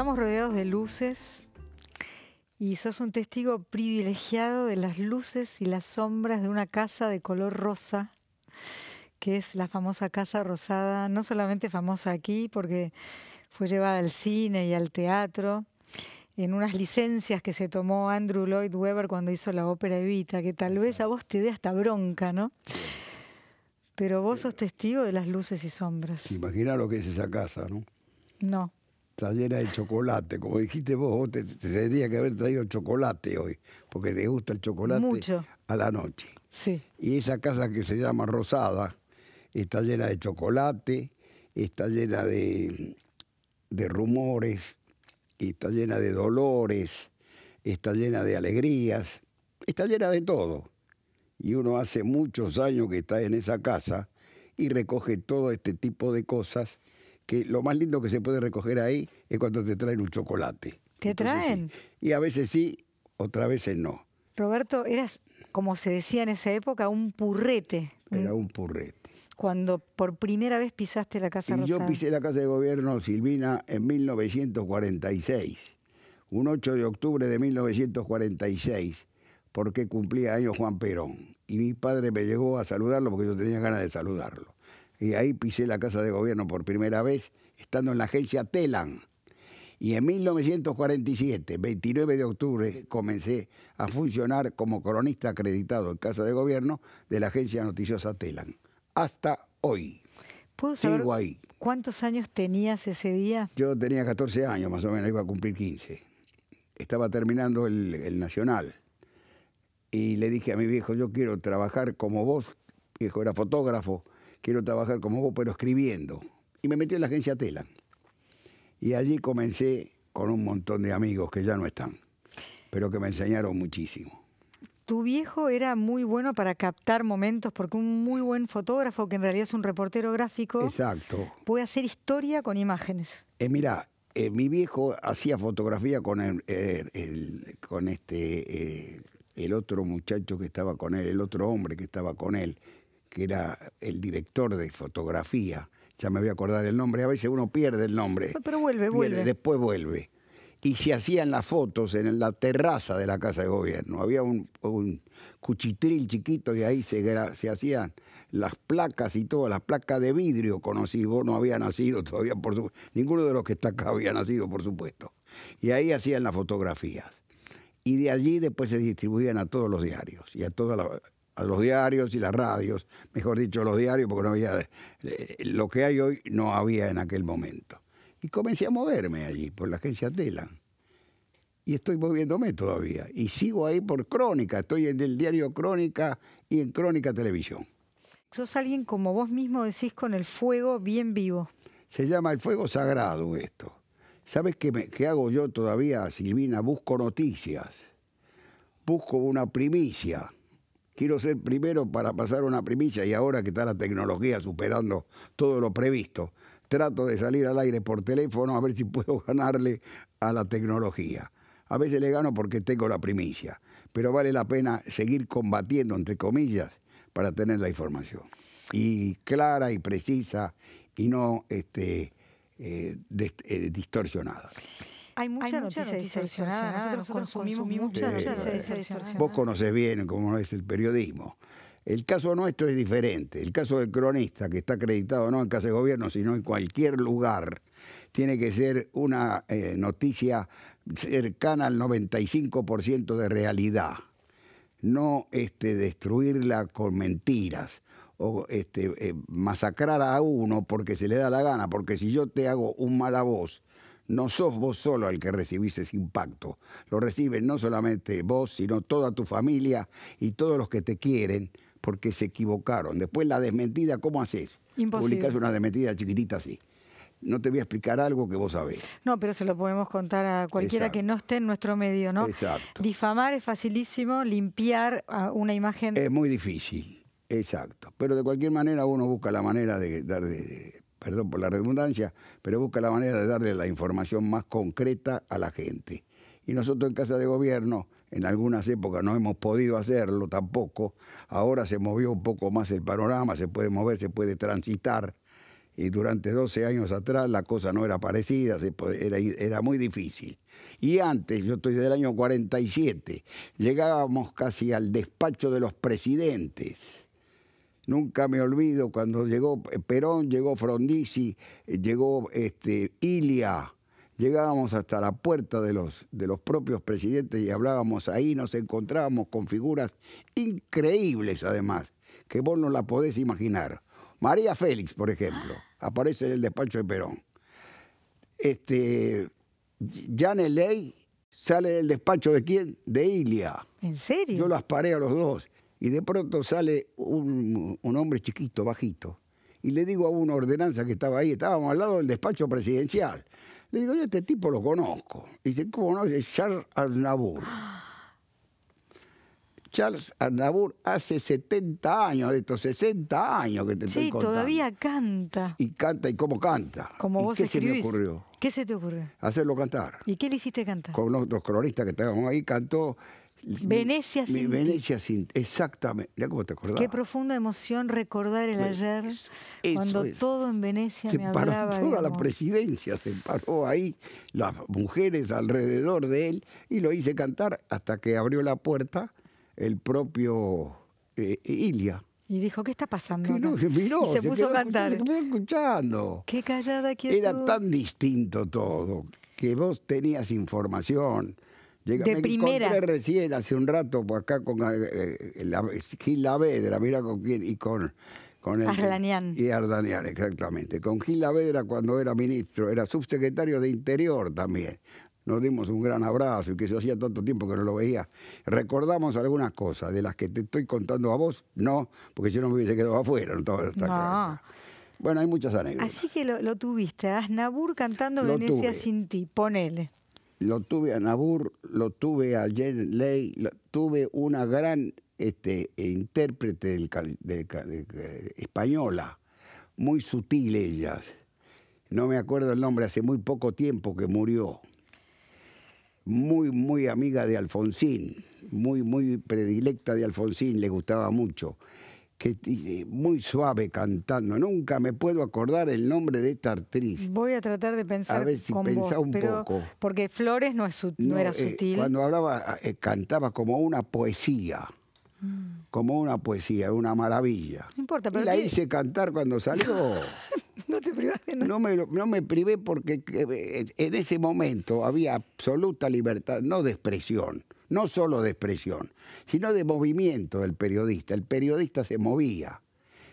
Estamos rodeados de luces y sos un testigo privilegiado de las luces y las sombras de una casa de color rosa, que es la famosa Casa Rosada, no solamente famosa aquí porque fue llevada al cine y al teatro, en unas licencias que se tomó Andrew Lloyd Webber cuando hizo la ópera Evita, que tal vez a vos te dé hasta bronca, ¿no? Pero vos sos testigo de las luces y sombras. Imagina lo que es esa casa, ¿no? No está llena de chocolate. Como dijiste vos, vos te, tendría que haber traído chocolate hoy, porque te gusta el chocolate a la noche. Sí. Y esa casa que se llama Rosada está llena de chocolate, está llena de, de rumores, está llena de dolores, está llena de alegrías, está llena de todo. Y uno hace muchos años que está en esa casa y recoge todo este tipo de cosas que lo más lindo que se puede recoger ahí es cuando te traen un chocolate. ¿Te traen? Y a veces sí, otras veces no. Roberto, eras, como se decía en esa época, un purrete. Era un purrete. Cuando por primera vez pisaste la Casa y Yo pisé la Casa de Gobierno Silvina en 1946, un 8 de octubre de 1946, porque cumplía años Juan Perón. Y mi padre me llegó a saludarlo porque yo tenía ganas de saludarlo y ahí pisé la Casa de Gobierno por primera vez, estando en la agencia Telan. Y en 1947, 29 de octubre, comencé a funcionar como cronista acreditado en Casa de Gobierno de la agencia noticiosa Telan. Hasta hoy. ¿Puedo saber cuántos años tenías ese día? Yo tenía 14 años, más o menos, iba a cumplir 15. Estaba terminando el, Nacional. Y le dije a mi viejo, yo quiero trabajar como vos. viejo era fotógrafo quiero trabajar como vos, pero escribiendo. Y me metí en la agencia Tela. Y allí comencé con un montón de amigos que ya no están, pero que me enseñaron muchísimo. Tu viejo era muy bueno para captar momentos, porque un muy buen fotógrafo, que en realidad es un reportero gráfico, puede hacer historia con imágenes. Eh, mirá, eh, mi viejo hacía fotografía con, eh, con este, eh, el otro muchacho que estaba con él, el otro hombre que estaba con él, que era el director de fotografía, ya me voy a acordar el nombre, a veces uno pierde el nombre. pero vuelve, vuelve. Después vuelve. Y se hacían las fotos en la terraza de la Casa de Gobierno. Había un, cuchitril chiquito y ahí se, hacían las placas y todas, las placas de vidrio conocí, no había nacido todavía, por ninguno de los que está acá había nacido, por supuesto. Y ahí hacían las fotografías. Y de allí después se distribuían a todos los diarios y a todas las a los diarios y las radios, mejor dicho, los diarios, porque no había, eh, lo que hay hoy no había en aquel momento. Y comencé a moverme allí, por la agencia Telan. Y estoy moviéndome todavía. Y sigo ahí por Crónica, estoy en el diario Crónica y en Crónica Televisión. Sos alguien, como vos mismo decís, con el fuego bien vivo. Se llama el fuego sagrado esto. ¿Sabes qué, qué hago yo todavía, Silvina? Busco noticias. Busco una primicia quiero ser primero para pasar una primicia y ahora que está la tecnología superando todo lo previsto, trato de salir al aire por teléfono a ver si puedo ganarle a la tecnología. A veces le gano porque tengo la primicia, pero vale la pena seguir combatiendo, entre comillas, para tener la información. Y clara y precisa y no este, eh, eh, distorsionada hay mucha, noticia, Nosotros, consumimos, muchas mucha Vos conoces bien cómo es el periodismo. El caso nuestro es diferente. El caso del cronista, que está acreditado no en casa de gobierno, sino en cualquier lugar, tiene que ser una eh, noticia cercana al 95% de realidad. No este, destruirla con mentiras o este, eh, masacrar a uno porque se le da la gana, porque si yo te hago un mala voz, no sos vos solo el que recibís ese impacto. Lo reciben no solamente vos, sino toda tu familia y todos los que te quieren porque se equivocaron. Después la desmentida, ¿cómo haces? Imposible. Publicás una desmentida chiquitita así no te voy a explicar algo que vos sabés. No, pero se lo podemos contar a cualquiera que no esté en nuestro medio, ¿no? Exacto. Difamar es facilísimo, limpiar una imagen. Es muy difícil, exacto. Pero de cualquier manera uno busca la manera de, dar. de perdón por la redundancia, pero busca la manera de darle la información más concreta a la gente. Y nosotros en Casa de Gobierno, en algunas épocas no hemos podido hacerlo tampoco, ahora se movió un poco más el panorama, se puede mover, se puede transitar, y durante 12 años atrás la cosa no era parecida, era, era muy difícil. Y antes, yo estoy del año 47, llegábamos casi al despacho de los presidentes Nunca me olvido cuando llegó Perón, llegó Frondizi, eh, llegó este, Ilia. Llegábamos hasta la puerta de los, de los propios presidentes y hablábamos ahí, nos encontrábamos con figuras increíbles además, que vos no la podés imaginar. María Félix, por ejemplo, aparece en el despacho de Perón. Este, Jan Ley sale del despacho de quién? De Ilia. ¿En serio? Yo las paré a los dos y de pronto sale un, hombre chiquito, bajito, y le digo a una ordenanza que estaba ahí, estábamos al lado del despacho presidencial. Le digo, yo este tipo lo conozco. Y dice, ¿cómo no? Es Charles Aznavour. Charles Aznavour hace 70 años, de estos 60 años que te sí, estoy contando. Sí, todavía canta. Y canta, ¿y cómo canta? Como vos qué escribís? se ocurrió? ¿Qué se te ocurrió? Hacerlo cantar. ¿Y qué le hiciste cantar? Con los, cronistas que estábamos ahí, cantó Venecia sin Venecia sin exactamente. Qué profunda emoción recordar el ayer cuando todo en Venecia se paró toda la presidencia, se paró ahí las mujeres alrededor de él y lo hice cantar hasta que abrió la puerta el propio eh, Ilia. Y dijo, ¿qué está pasando? y se, puso a cantar. escuchando. Qué callada Era tan distinto todo que vos tenías información de primera. Encontré recién hace un rato por pues, acá con eh, eh, Gil Lavedra, mira con quién, y con... con Ardanian. Y Ardanian, exactamente. Con Gil Lavedra cuando era ministro, era subsecretario de Interior también. Nos dimos un gran abrazo y que yo hacía tanto tiempo que no lo veía. Recordamos algunas cosas de las que te estoy contando a vos, no, porque yo no me hubiese quedado afuera. Bueno, hay muchas anécdotas. Así que lo, tuviste, Aznabur ¿eh? cantando Venecia sin ti, ponele lo tuve a Nabur, lo tuve a Jen Ley, tuve una gran este, intérprete española, muy sutil ella. No me acuerdo el nombre, hace muy poco tiempo que murió. Muy, muy amiga de Alfonsín, muy, muy predilecta de Alfonsín, le gustaba mucho que muy suave cantando. Nunca me puedo acordar el nombre de esta actriz. Voy a tratar de pensar. A ver si un poco. Porque Flores no, era eh, sutil. Cuando hablaba, eh, cantaba como una poesía. Mm. Como una poesía, una maravilla. No importa, pero. Y la hice cantar cuando salió. no te No me, no me privé porque eh, en ese momento había absoluta libertad, no de expresión no solo de expresión, sino de movimiento del periodista. El periodista se movía.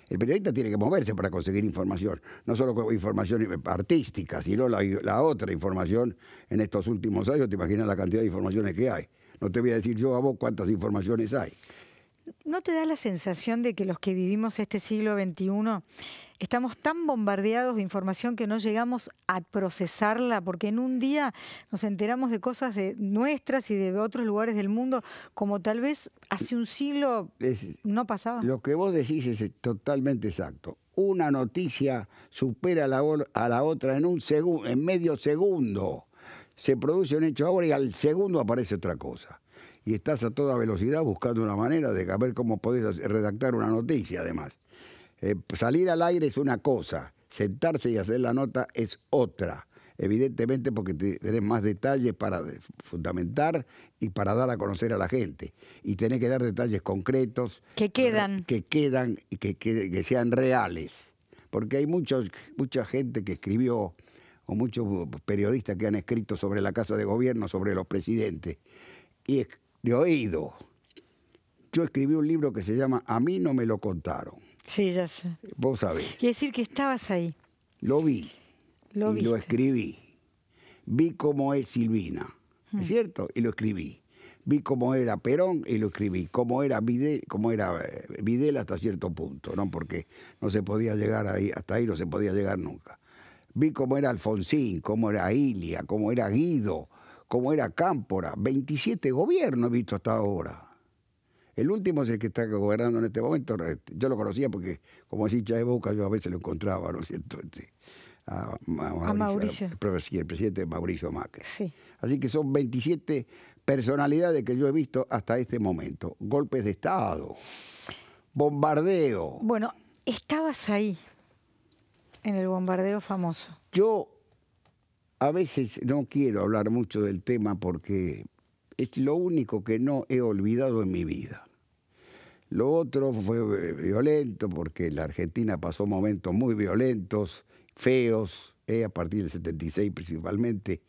El periodista tiene que moverse para conseguir información, no solo información artística, sino la, otra información. En estos últimos años, te imaginas la cantidad de informaciones que hay. No te voy a decir yo a vos cuántas informaciones hay. ¿No te da la sensación de que los que vivimos este siglo XXI estamos tan bombardeados de información que no llegamos a procesarla, porque en un día nos enteramos de cosas de nuestras y de otros lugares del mundo, como tal vez hace un siglo no pasaba. Lo que vos decís es totalmente exacto. Una noticia supera a la, otra en, un segundo, en medio segundo. Se produce un hecho ahora y al segundo aparece otra cosa y estás a toda velocidad buscando una manera de ver cómo podés redactar una noticia, además. Eh, pues salir al aire es una cosa, sentarse y hacer la nota es otra, evidentemente porque tenés más detalles para fundamentar y para dar a conocer a la gente. Y tenés que dar detalles concretos. Que quedan. Que quedan y que, sean reales. Porque hay mucha gente que escribió o muchos periodistas que han escrito sobre la Casa de Gobierno, sobre los presidentes, y de oído. Yo escribí un libro que se llama A mí no me lo contaron. Sí, ya sé. Vos sabés. Quiere decir que estabas ahí. Lo vi. y lo escribí. Vi cómo es Silvina, ¿es mm. cierto? Y lo escribí. Vi cómo era Perón y lo escribí. Cómo era Videl era eh, Videla hasta cierto punto, ¿no? Porque no se podía llegar ahí, hasta ahí no se podía llegar nunca. Vi cómo era Alfonsín, cómo era Ilia, cómo era Guido, cómo era Cámpora. 27 gobiernos he visto hasta ahora. El último es el que está gobernando en este momento. Eh, yo lo conocía porque, como decía hincha boca, yo a veces lo encontraba, ¿no es cierto? Este, a, Mauricio. El, presidente Mauricio Macri. Así que son 27 personalidades que yo he visto hasta este momento. Golpes de Estado, bombardeo. Bueno, estabas ahí, en el bombardeo famoso. Yo a veces no quiero hablar mucho del tema porque es lo único que no he olvidado en mi vida. Lo otro fue eh, violento porque la Argentina pasó momentos muy violentos, feos, eh, a partir del 76 principalmente,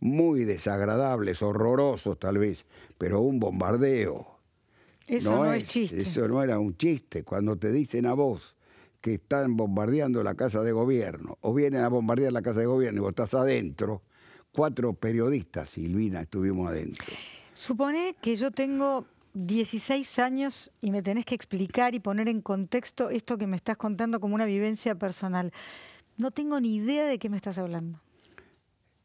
muy desagradables, horrorosos tal vez, pero un bombardeo. Eso no, es, chiste. Eso no era un chiste. Cuando te dicen a vos que están bombardeando la casa de gobierno o vienen a bombardear la casa de gobierno y vos estás adentro, cuatro periodistas, Silvina, estuvimos adentro. Supone que yo tengo 16 años y me tenés que explicar y poner en contexto esto que me estás contando como una vivencia personal. No tengo ni idea de qué me estás hablando.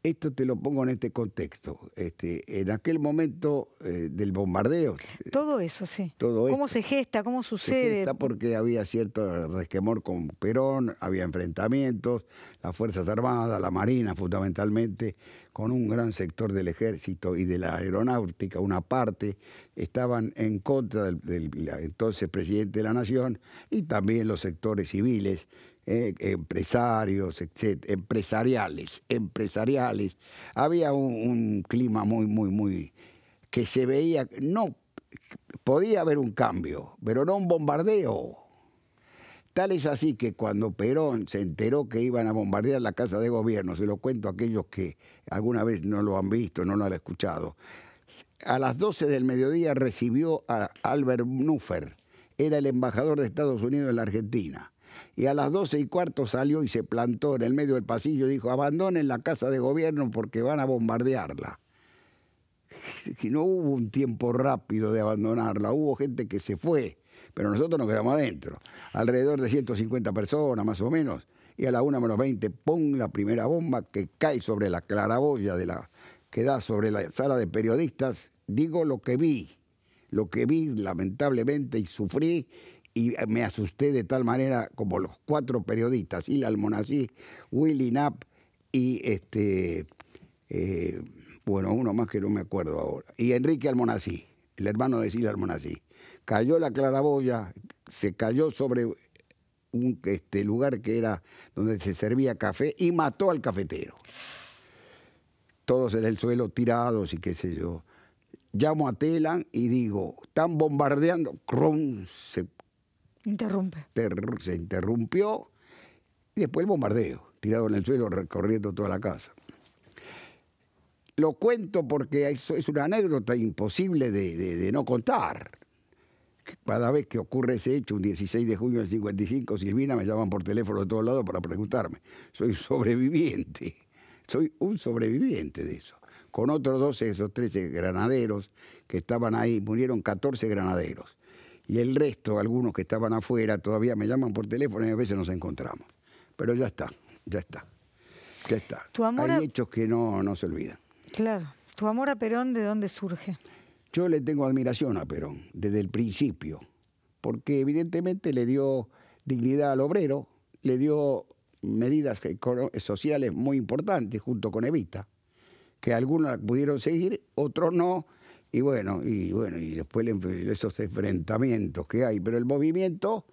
Esto te lo pongo en este contexto. Este, en aquel momento eh, del bombardeo. Todo eso, sí. Todo ¿Cómo se gesta? ¿Cómo sucede? Se gesta porque había cierto resquemor con Perón, había enfrentamientos, las Fuerzas Armadas, la Marina fundamentalmente, con un gran sector del ejército y de la aeronáutica, una parte, estaban en contra del entonces presidente de la Nación y también los sectores civiles eh, empresarios, empresariales, empresariales. Había un, clima muy, muy, muy que se veía, no, podía haber un cambio, pero no un bombardeo. Tal es así que cuando Perón se enteró que iban a bombardear la casa de gobierno, se lo cuento a aquellos que alguna vez no lo han visto, no lo han escuchado, a las 12 del mediodía recibió a Albert Nuffer, era el embajador de Estados Unidos en la Argentina y a las doce y cuarto salió y se plantó en el medio del pasillo y dijo, abandonen la casa de gobierno porque van a bombardearla. Y no hubo un tiempo rápido de abandonarla, hubo gente que se fue, pero nosotros nos quedamos adentro, alrededor de 150 personas más o menos, y a la una menos 20 pon la primera bomba que cae sobre la claraboya de la, que da sobre la sala de periodistas, digo lo que vi, lo que vi lamentablemente y sufrí y me asusté de tal manera como los cuatro periodistas, Sil Almonací, Willy Knapp y este, eh, bueno, uno más que no me acuerdo ahora, y Enrique Almonací, el hermano de Sil Almonací. Cayó la claraboya, se cayó sobre un este, lugar que era donde se servía café y mató al cafetero. Todos en el suelo tirados y qué sé yo llamo a Telan y digo, están bombardeando, ¡crum! se Interrumpe. se interrumpió y después el bombardeo, tirado en el suelo, recorriendo toda la casa. Lo cuento porque eso es una anécdota imposible de, no contar. Cada vez que ocurre ese hecho, un 16 de junio del 55, Silvina me llaman por teléfono de todos lados para preguntarme. Soy sobreviviente, soy un sobreviviente de eso. Con otros 12 de esos 13 granaderos que estaban ahí, murieron 14 granaderos y el resto, algunos que estaban afuera, todavía me llaman por teléfono y a veces nos encontramos. Pero ya está, ya está, ya está. Hay hechos que no, no se olvidan. Claro. ¿Tu amor a Perón de dónde surge? Yo le tengo admiración a Perón desde el principio, porque evidentemente le dio dignidad al obrero, le dio medidas sociales muy importantes junto con Evita, que algunos pudieron seguir, otros no, y bueno, y bueno, y después esos enfrentamientos que hay, pero el movimiento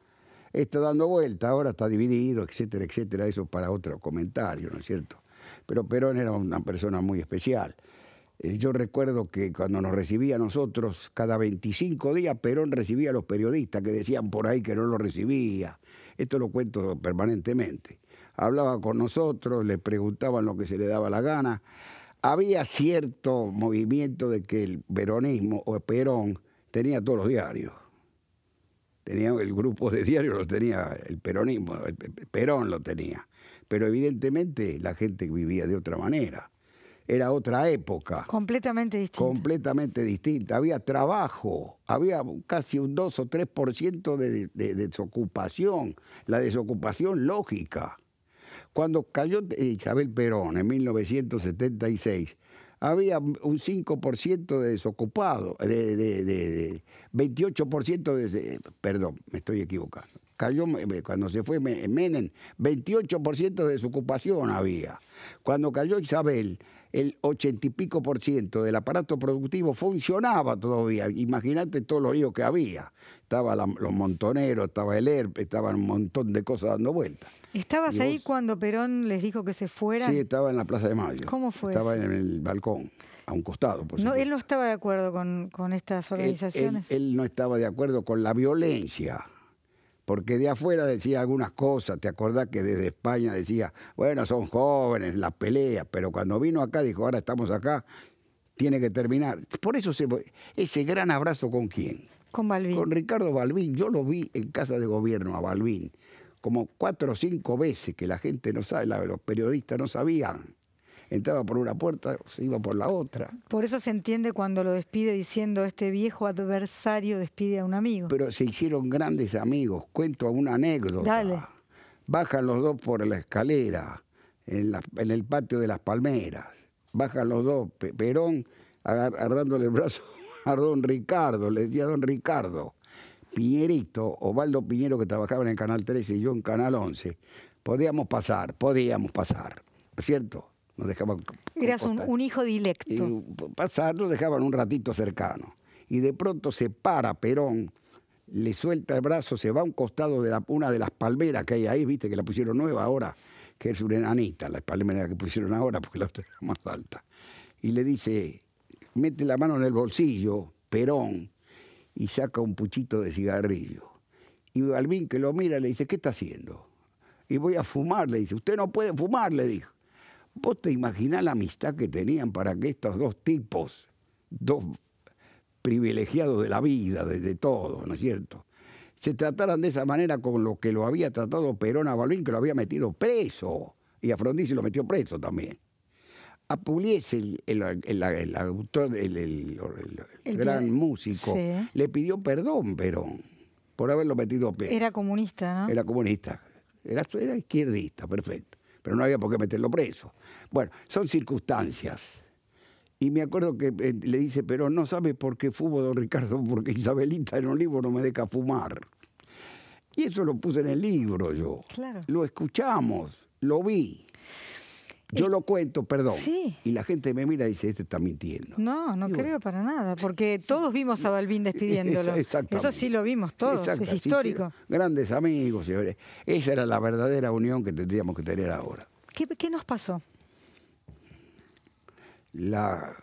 está dando vuelta, ahora está dividido, etcétera, etcétera, eso para otro comentario, ¿no es cierto? Pero Perón era una persona muy especial. Eh, yo recuerdo que cuando nos recibía a nosotros, cada 25 días Perón recibía a los periodistas que decían por ahí que no lo recibía. Esto lo cuento permanentemente. Hablaba con nosotros, le preguntaban lo que se le daba la gana había cierto movimiento de que el peronismo o Perón tenía todos los diarios. Tenía el grupo de diarios lo tenía el peronismo, Perón lo tenía. Pero evidentemente la gente vivía de otra manera. Era otra época. Completamente distinta. Completamente distinta. Había trabajo, había casi un 2 o 3% de desocupación, la desocupación lógica. Cuando cayó eh, Isabel Perón en 1976, había un 5% de desocupado, de, de, de, 28% de... Perdón, me estoy equivocando. Cayó, eh, cuando se fue Menem, 28% de desocupación había. Cuando cayó Isabel, el ochenta y pico por ciento del aparato productivo funcionaba todavía. Imagínate todos los hijos que había. Estaban los montoneros, estaba el ERP, estaban un montón de cosas dando vueltas. ¿Estabas ahí cuando Perón les dijo que se fueran? Sí, estaba en la Plaza de Mayo. ¿Cómo fue? Estaba en el balcón, a un costado, por no, Él no estaba de acuerdo con, estas organizaciones. él no estaba de acuerdo con la violencia porque de afuera decía algunas cosas, te acordás que desde España decía, bueno, son jóvenes, la pelea. pero cuando vino acá dijo, ahora estamos acá, tiene que terminar. Por eso se, ese gran abrazo con quién? Con Balvin. Con Ricardo Balvin. Yo lo vi en casa de gobierno a Balvin como cuatro o cinco veces que la gente no sabe, los periodistas no sabían entraba por una puerta, se iba por la otra. Por eso se entiende cuando lo despide diciendo este viejo adversario despide a un amigo. Pero se hicieron grandes amigos. Cuento una anécdota. Dale. Bajan los dos por la escalera, en, el patio de las palmeras. Bajan los dos, Perón agarrándole el brazo a don Ricardo, le decía a don Ricardo. Piñerito, Ovaldo Piñero, que trabajaba en el Canal 13 y yo en Canal 11, podíamos pasar, podíamos pasar, ¿cierto? un, hijo directo. Y uh, pasar, lo dejaban un ratito cercano. Y de pronto se para Perón, le suelta el brazo, se va a un costado de una de las palmeras que hay ahí, viste, que la pusieron nueva ahora, que es una enanita, la palmera que pusieron ahora, porque la otra era más alta. Y le dice, mete la mano en el bolsillo, Perón, y saca un puchito de cigarrillo. Y Balbín, que lo mira, le dice, ¿qué está haciendo? Y voy a fumar, le dice. Usted no puede fumar, le dijo. Vos te imaginás la amistad que tenían para que estos dos tipos, dos privilegiados de la vida, de, todos, todo, ¿no es cierto? Se trataran de esa manera con lo que lo había tratado Perón a Balvin, que lo había metido preso, y a Frondizi lo metió preso también. A Puliese, el, el, el, gran músico, le pidió perdón Perón por haberlo metido preso. Era comunista, ¿no? Era comunista. era izquierdista, perfecto. Pero no había por qué meterlo preso. Bueno, son circunstancias. Y me acuerdo que eh, le dice, pero no sabe por qué fumo, don Ricardo, porque Isabelita en un libro no me deja fumar. Y eso lo puse en el libro yo. Claro. Lo escuchamos, lo vi. Yo lo cuento, perdón. Y la gente me mira y dice, este está mintiendo. No, no creo para nada, porque todos vimos a Balbín despidiéndolo. Eso sí lo vimos todos, es histórico. grandes amigos, señores. Esa era la verdadera unión que tendríamos que tener ahora. qué nos pasó? la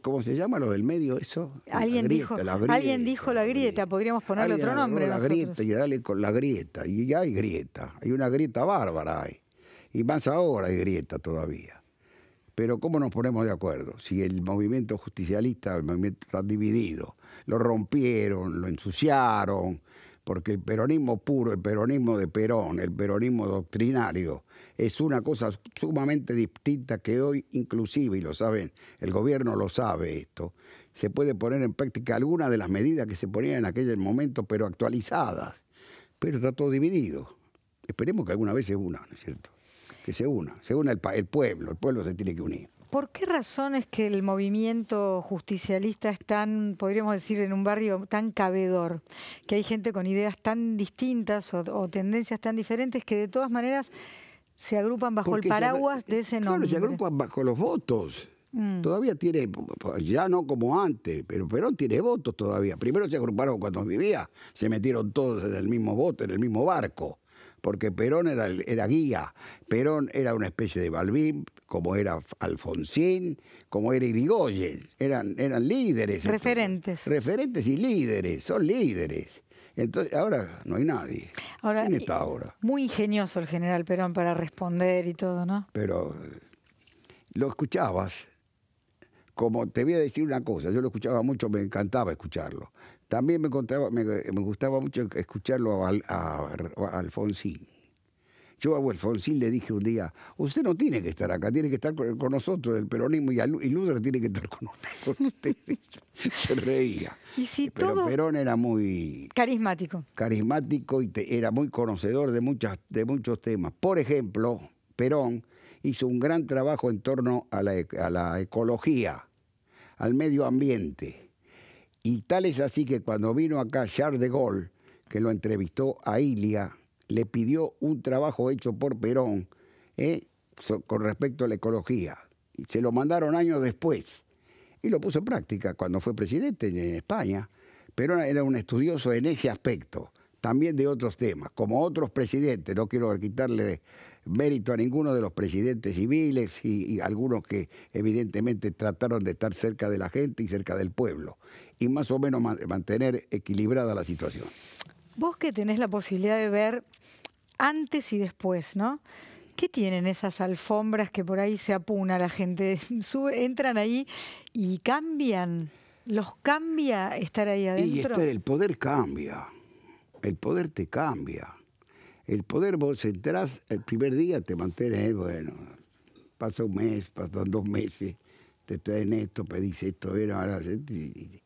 ¿Cómo se llama lo del medio eso? Alguien dijo, la grieta, alguien dijo la grieta, podríamos ponerle otro nombre. La y dale con la grieta. Y ya hay grieta, hay una grieta bárbara ahí. Y más ahora hay grieta todavía. Pero ¿cómo nos ponemos de acuerdo? Si el movimiento justicialista, el movimiento está dividido. Lo rompieron, lo ensuciaron, porque el peronismo puro, el peronismo de Perón, el peronismo doctrinario, es una cosa sumamente distinta que hoy, inclusive, y lo saben, el gobierno lo sabe esto, se puede poner en práctica alguna de las medidas que se ponían en aquel momento, pero actualizadas. Pero está todo dividido. Esperemos que alguna vez se una, ¿no es cierto? Que se una, se una el, pueblo, el pueblo se tiene que unir. ¿Por qué razón es que el movimiento justicialista es tan, podríamos decir, en un barrio tan cabedor? Que hay gente con ideas tan distintas o tendencias tan diferentes que de todas maneras se agrupan bajo el paraguas de eh, ese nombre. Claro, se agrupan bajo los votos. Mm. Todavía tiene, ya no como antes, pero Perón tiene votos todavía. Primero se agruparon cuando vivía, se metieron todos en el mismo bote, en el mismo barco, porque Perón era, era guía, Perón era una especie de Balbín, como era Alfonsín, como era Irigoyen, eran, eran líderes. Referentes. Referentes y líderes, son líderes. Entonces, ahora no hay nadie. Ahora, ¿Quién está ahora? Muy ingenioso el general Perón para responder y todo, ¿no? Pero eh, lo escuchabas. Como te voy a decir una cosa, yo lo escuchaba mucho, me encantaba escucharlo. También me, contaba, me, gustaba mucho escucharlo a Alfonsín. Yo a Alfonsín le dije un día, usted no tiene que estar acá, tiene que estar con, nosotros, el peronismo, y, y tiene que estar con usted. Se reía. Pero Perón era muy... Carismático. Carismático y era muy conocedor de, muchas, de muchos temas. Por ejemplo, Perón hizo un gran trabajo en torno a la, e, a la ecología, al medio ambiente. Y tal es así que cuando vino acá Charles de Gaulle, que lo entrevistó a Ilia, le pidió un trabajo hecho por Perón ¿eh? con respecto a la ecología. Se lo mandaron años después y lo puso en práctica cuando fue presidente en España. Perón era un estudioso en ese aspecto, también de otros temas, como otros presidentes. No quiero quitarle mérito a ninguno de los presidentes civiles y algunos que evidentemente trataron de estar cerca de la gente y cerca del pueblo y más o menos mantener equilibrada la situación. Vos que tenés la posibilidad de ver antes y después, ¿no? ¿Qué tienen esas alfombras que por ahí se apuna la gente? entran ahí y cambian. ¿Los cambia estar ahí adentro? Y el poder cambia. El poder te cambia. El poder vos entras, el primer día te mantienes, eh, bueno, pasa un mes, pasan dos meses, te traen esto, pedís esto, y,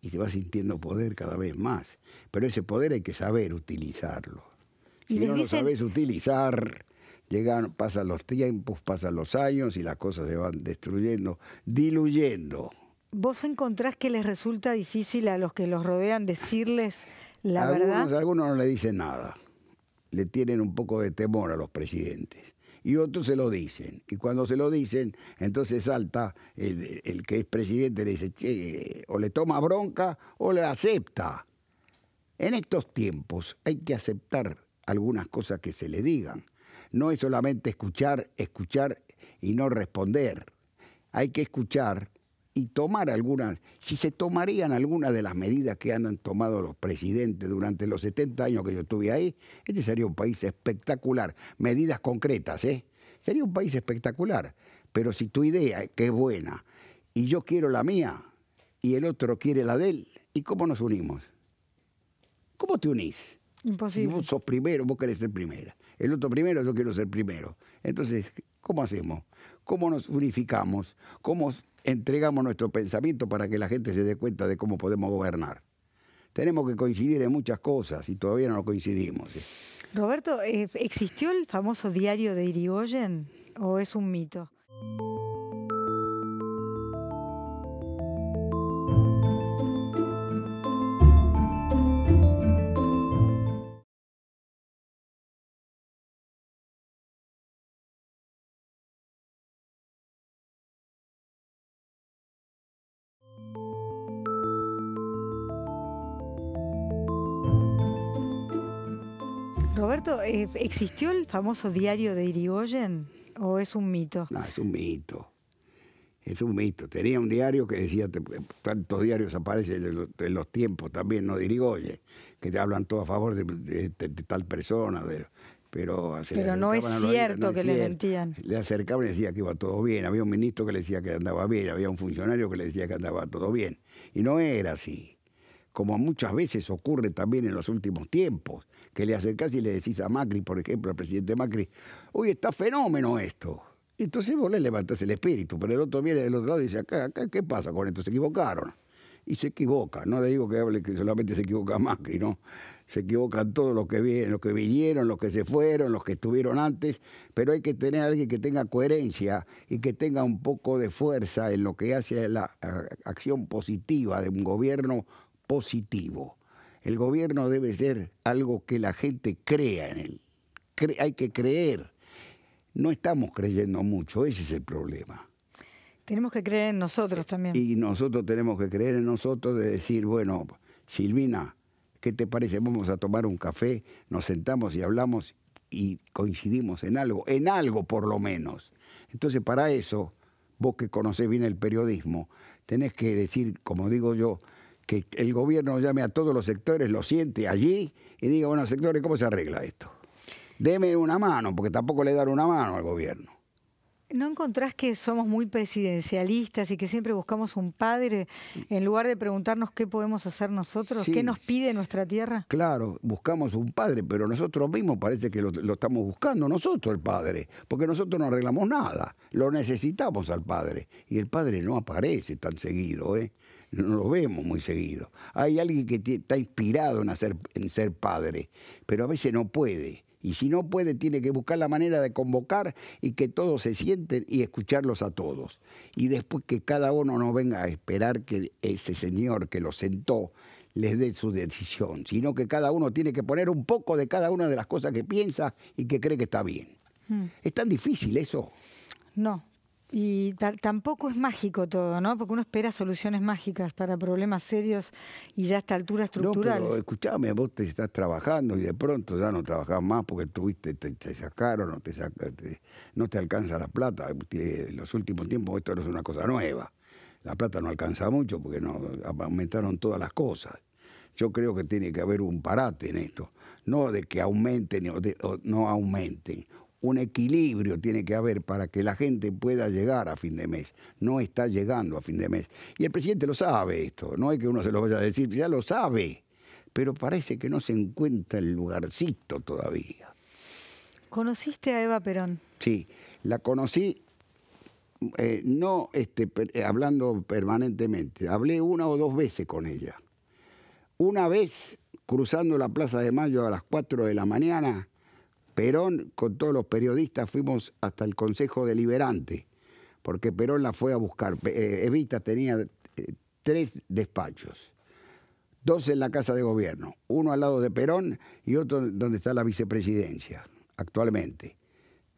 y te vas sintiendo poder cada vez más. Pero ese poder hay que saber utilizarlo. Si no lo sabes utilizar, llegan, pasan los tiempos, pasan los años y las cosas se van destruyendo, diluyendo. ¿Vos encontrás que les resulta difícil a los que los rodean decirles la verdad? Algunos no le dicen nada. Le tienen un poco de temor a los presidentes. Y otros se lo dicen. Y cuando se lo dicen, entonces salta el, que es presidente, le dice, o le toma bronca o le acepta. En estos tiempos hay que aceptar algunas cosas que se le digan. No es solamente escuchar, escuchar y no responder. Hay que escuchar y tomar algunas, si se tomarían algunas de las medidas que han tomado los presidentes durante los 70 años que yo estuve ahí, este sería un país espectacular. Medidas concretas, ¿eh? Sería un país espectacular. Pero si tu idea, que es buena, y yo quiero la mía, y el otro quiere la de él, ¿y cómo nos unimos? ¿Cómo te unís? Imposible. Si vos sos primero, vos querés ser primera. El otro primero, yo quiero ser primero. Entonces, ¿cómo hacemos? ¿Cómo nos unificamos? ¿Cómo entregamos nuestro pensamiento para que la gente se dé cuenta de cómo podemos gobernar? Tenemos que coincidir en muchas cosas y todavía no coincidimos. ¿eh? Roberto, eh, ¿existió el famoso diario de Irigoyen o es un mito? Eh, ¿Existió el famoso diario de Irigoyen o es un mito? No, es un mito. Es un mito. Tenía un diario que decía, tantos diarios aparecen en los, tiempos también, no de Irigoyen, que te hablan todo a favor de, este, tal persona, de, pero, pero no es cierto que le mentían. Le acercaban y decía que iba todo bien, había un ministro que le decía que andaba bien, había un funcionario que le decía que andaba todo bien. Y no era así, como muchas veces ocurre también en los últimos tiempos, que le acercás y le decís a Macri, por ejemplo, al presidente Macri, uy, está fenómeno esto. Entonces vos le levantás el espíritu, pero el otro viene del otro lado y dice, acá, ¿qué pasa con esto? Se equivocaron. Y se equivoca, no le digo que hable que solamente se equivoca Macri, ¿no? Se equivocan todos los que, los que vinieron, los que se fueron, los que estuvieron antes, pero hay que tener a alguien que tenga coherencia y que tenga un poco de fuerza en lo que hace la acción positiva de un gobierno positivo. El gobierno debe ser algo que la gente crea en él. hay que creer. No estamos creyendo mucho, ese es el problema. Tenemos que creer en nosotros también. Y nosotros tenemos que creer en nosotros de decir, bueno, Silvina, ¿qué te parece? Vamos a tomar un café, nos sentamos y hablamos y coincidimos en algo, en algo por lo menos. Entonces, para eso, vos que conocés bien el periodismo, tenés que decir, como digo yo, que el gobierno llame a todos los sectores, lo siente allí y diga, bueno, sectores, ¿cómo se arregla esto? Deme una mano, porque tampoco le dan una mano al gobierno. ¿No encontrás que somos muy presidencialistas y que siempre buscamos un padre en lugar de preguntarnos qué podemos hacer nosotros? ¿Qué nos pide nuestra tierra? Claro, buscamos un padre, pero nosotros mismos parece que lo, lo, estamos buscando, nosotros el padre, porque nosotros no arreglamos nada, lo necesitamos al padre. Y el padre no aparece tan seguido, ¿eh? no lo vemos muy seguido. Hay alguien que está inspirado en, hacer, en ser padre, pero a veces no puede. Y si no puede, tiene que buscar la manera de convocar y que todos se sienten y escucharlos a todos. Y después que cada uno no venga a esperar que ese señor que lo sentó les dé su decisión, sino que cada uno tiene que poner un poco de cada una de las cosas que piensa y que cree que está bien. Hmm. ¿Es tan difícil eso? No, y tampoco es mágico todo, ¿no? Porque uno espera soluciones mágicas para problemas serios y ya a esta altura estructural. No, pero escuchame, vos te estás trabajando y de pronto ya no trabajás más porque tuviste, te, sacaron, no te, no te alcanza la plata. En los últimos tiempos esto no es una cosa nueva. La plata no alcanza mucho porque no, aumentaron todas las cosas. Yo creo que tiene que haber un parate en esto. No de que aumenten o no aumenten, un equilibrio tiene que haber para que la gente pueda llegar a fin de mes. No está llegando a fin de mes. Y el presidente lo sabe esto, no es que uno se lo vaya a decir, ya lo sabe, pero parece que no se encuentra el lugarcito todavía. ¿Conociste a Eva Perón? Sí, la conocí eh, no este, eh, hablando permanentemente, hablé una o dos veces con ella. Una vez, cruzando la Plaza de Mayo a las 4 de la mañana, Perón, con todos los periodistas, fuimos hasta el Consejo Deliberante, porque Perón la fue a buscar. Eh, Evita tenía eh, tres despachos, dos en la Casa de Gobierno, uno al lado de Perón y otro donde está la vicepresidencia actualmente,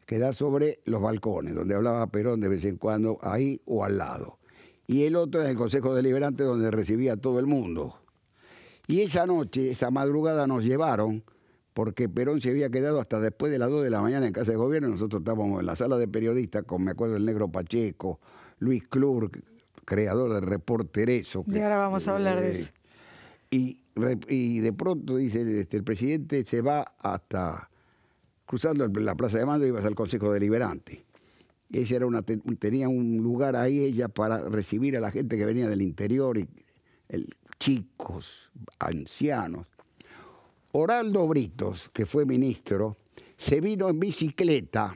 que da sobre los balcones, donde hablaba Perón de vez en cuando, ahí o al lado. Y el otro es el Consejo Deliberante, donde recibía a todo el mundo. Y esa noche, esa madrugada, nos llevaron porque Perón se había quedado hasta después de las 2 de la mañana en Casa de Gobierno. Nosotros estábamos en la sala de periodistas con, me acuerdo, el negro Pacheco, Luis Clur, creador del reportereso. eso. y ahora vamos a hablar de eh, eso. Y, de pronto, dice, este, el presidente se va hasta, cruzando la Plaza de Mando, iba al Consejo Deliberante. Ella era tenía un lugar ahí ella para recibir a la gente que venía del interior, y, el, chicos, ancianos. Oraldo Britos, que fue ministro, se vino en bicicleta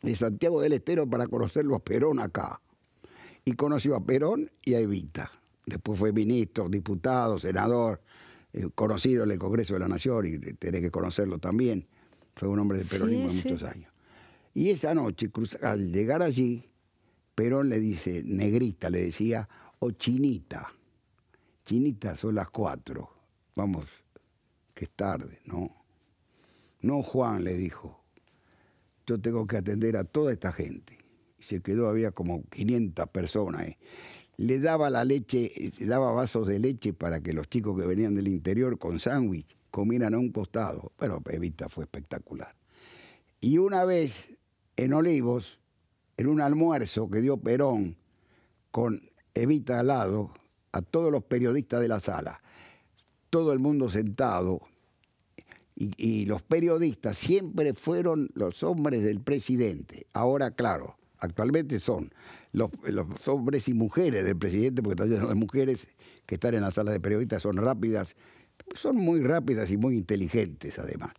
de Santiago del Estero para conocerlo a Perón acá. Y conoció a Perón y a Evita. Después fue ministro, diputado, senador, eh, conocido en el Congreso de la Nación y tenés que conocerlo también. Fue un hombre de peronismo de muchos años. Y esa noche, al llegar allí, Perón le dice, negrita, le decía, o oh, chinita. Chinita son las cuatro. Vamos que es tarde, ¿no? No, Juan, le dijo, yo tengo que atender a toda esta gente. Y se quedó, había como 500 personas. ¿eh? Le daba la leche, le eh, daba vasos de leche para que los chicos que venían del interior con sándwich comieran a un costado. Pero Evita fue espectacular. Y una vez en Olivos, en un almuerzo que dio Perón con Evita al lado, a todos los periodistas de la sala todo el mundo sentado. Y, los periodistas siempre fueron los hombres del presidente. Ahora, claro, actualmente son los, hombres y mujeres del presidente, porque las mujeres que están en la sala de periodistas son rápidas, son muy rápidas y muy inteligentes además.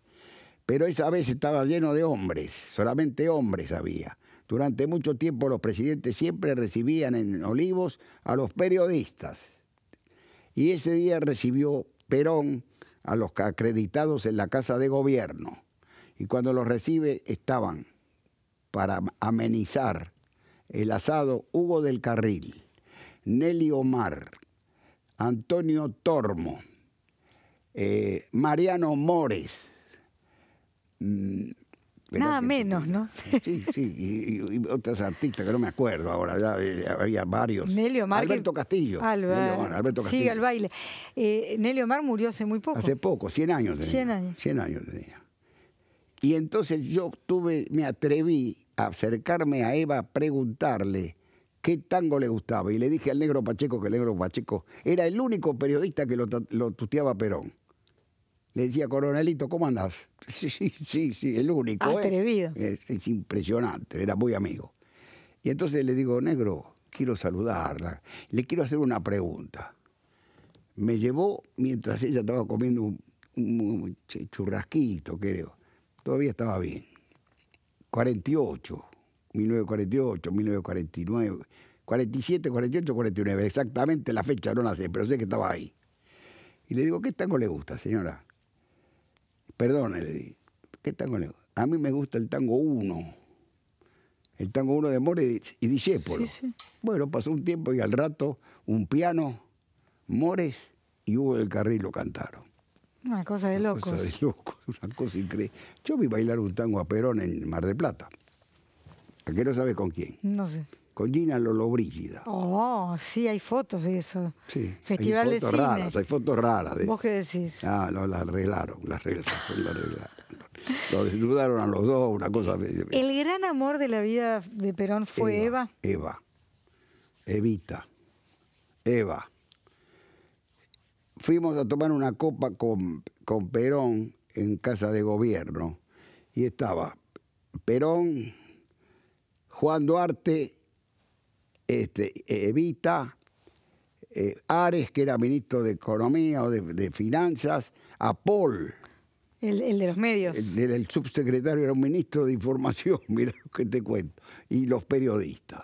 Pero esa vez estaba lleno de hombres, solamente hombres había. Durante mucho tiempo los presidentes siempre recibían en Olivos a los periodistas. Y ese día recibió Perón a los acreditados en la Casa de Gobierno. Y cuando los recibe estaban, para amenizar el asado, Hugo del Carril, Nelly Omar, Antonio Tormo, eh, Mariano Mores, mm, Nada menos, ¿no? Sí, sí, y, otras artistas que no me acuerdo ahora, ya, eh, había varios. Nelio Mar. Alberto Castillo. Ah, Alberto Castillo. Sigue al baile. Eh, Nelio Mar murió hace muy poco. Hace poco, 100 años tenía. 100 años. años tenía. Y entonces yo tuve, me atreví a acercarme a Eva a preguntarle qué tango le gustaba. Y le dije al negro Pacheco que el negro Pacheco era el único periodista que lo, lo tuteaba Perón. Le decía, coronelito, ¿cómo andás? Sí, sí, sí, el único. ¿eh? Atrevido. Es, es, impresionante, era muy amigo. Y entonces le digo, negro, quiero saludarla, le quiero hacer una pregunta. Me llevó mientras ella estaba comiendo un, churrasquito, creo. Todavía estaba bien. 48, 1948, 1949, 47, 48, 49, exactamente la fecha, no la sé, pero sé que estaba ahí. Y le digo, ¿qué tango le gusta, señora? Perdón, le di. ¿qué tango le A mí me gusta el tango 1. El tango 1 de More y, y Sí, sí. Bueno, pasó un tiempo y al rato un piano, Mores y Hugo del Carril lo cantaron. Una cosa de locos. Una cosa de locos, una cosa increíble. Yo vi bailar un tango a Perón en Mar del Plata. ¿A qué no sabe con quién? No sé lo Lolo Brígida Oh, sí, hay fotos de eso. Sí. Festival hay fotos raras, hay fotos raras. De... ¿Vos qué decís? Ah, lo las arreglaron, las arreglaron, las arreglaron. Lo desnudaron a los dos, una cosa. ¿El gran amor de la vida de Perón fue Eva? Eva. Evita. Eva. Fuimos a tomar una copa con, con Perón en casa de gobierno y estaba Perón, Juan Duarte este, e-, Evita, eh, Ares, que era ministro de Economía o de, Finanzas, a Paul. El, de los medios. El, subsecretario era un ministro de Información, mira lo que te cuento. Y los periodistas.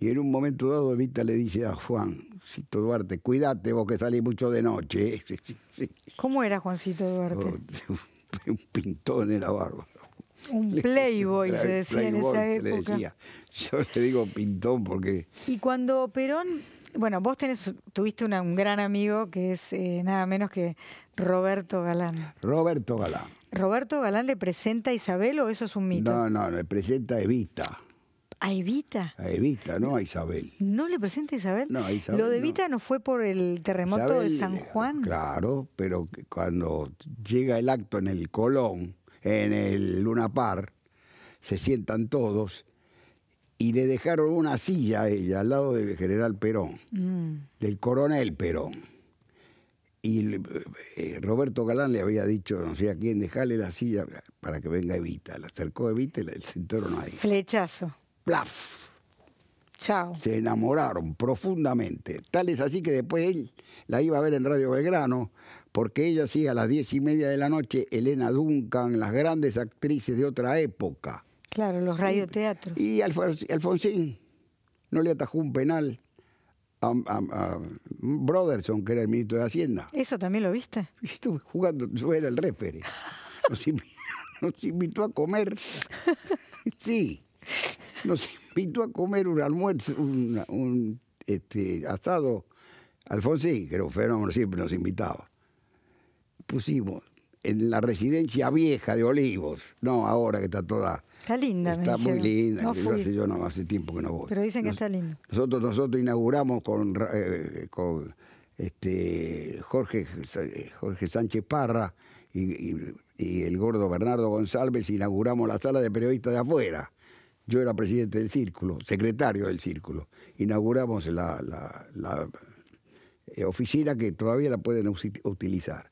Y en un momento dado, Evita le dice a Juancito Duarte, cuídate vos que salís mucho de noche. ¿eh? ¿Cómo era Juancito Duarte? Oh, un pintón en la barba. Un playboy, se decía en esa época. Yo le digo pintón porque... Y cuando Perón... Bueno, vos tenés, tuviste un gran amigo que es eh, nada menos que Roberto Galán. Roberto Galán. ¿Roberto Galán le presenta a Isabel o eso es un mito? No, no, le presenta a Evita. ¿A Evita? A Evita, no a Isabel. ¿No le presenta a Isabel? No, a Isabel. ¿Lo de Evita no, fue por el terremoto de San Juan? Claro, pero cuando llega el acto en el Colón, en el Lunapar, se sientan todos y le dejaron una silla a ella al lado del general Perón, mm. del coronel Perón. Y eh, Roberto Galán le había dicho, no sé a quién, dejarle la silla para que venga Evita. La acercó Evita y la sentaron ahí. Flechazo. ¡Plaf! Chao. Se enamoraron profundamente. Tal es así que después él la iba a ver en Radio Belgrano porque ella sí, a las diez y media de la noche, Elena Duncan, las grandes actrices de otra época. Claro, los radioteatros. Y, Alfonsín no le atajó un penal a, a, que era el ministro de Hacienda. ¿Eso también lo viste? estuve jugando, yo era el refere. Nos, invitó, a comer. Sí, nos invitó a comer un almuerzo, un, este, asado. Alfonsín, que era un fenómeno, siempre nos invitaba pusimos en la residencia vieja de Olivos, no ahora que está toda... Está linda, Está muy linda, no yo, no, hace tiempo que no voy. Pero dicen que está linda. Nosotros, nosotros inauguramos eh, con, este, Jorge, Jorge Sánchez Parra y, el gordo Bernardo González, inauguramos la sala de periodistas de afuera. Yo era presidente del círculo, secretario del círculo. Inauguramos la, eh, oficina que todavía la pueden utilizar.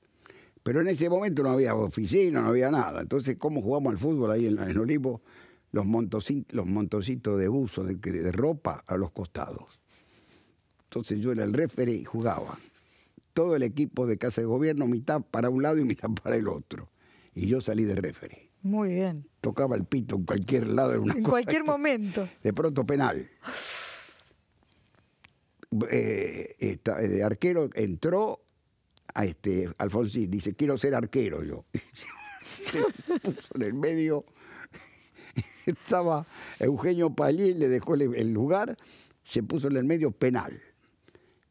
Pero en ese momento no había oficina, no había nada. Entonces, ¿cómo jugamos al fútbol ahí en, Olivo? Los, montocitos, los montositos de uso de, ropa a los costados. Entonces yo era el referee y jugaba. Todo el equipo de Casa de Gobierno, mitad para un lado y mitad para el otro. Y yo salí de referee. Muy bien. Tocaba el pito en cualquier lado. Una en cualquier momento. De pronto penal. Eh, eh, arquero entró a este Alfonsín, dice, quiero ser arquero yo. Se puso en el medio, estaba Eugenio Palí, le dejó el lugar, se puso en el medio penal.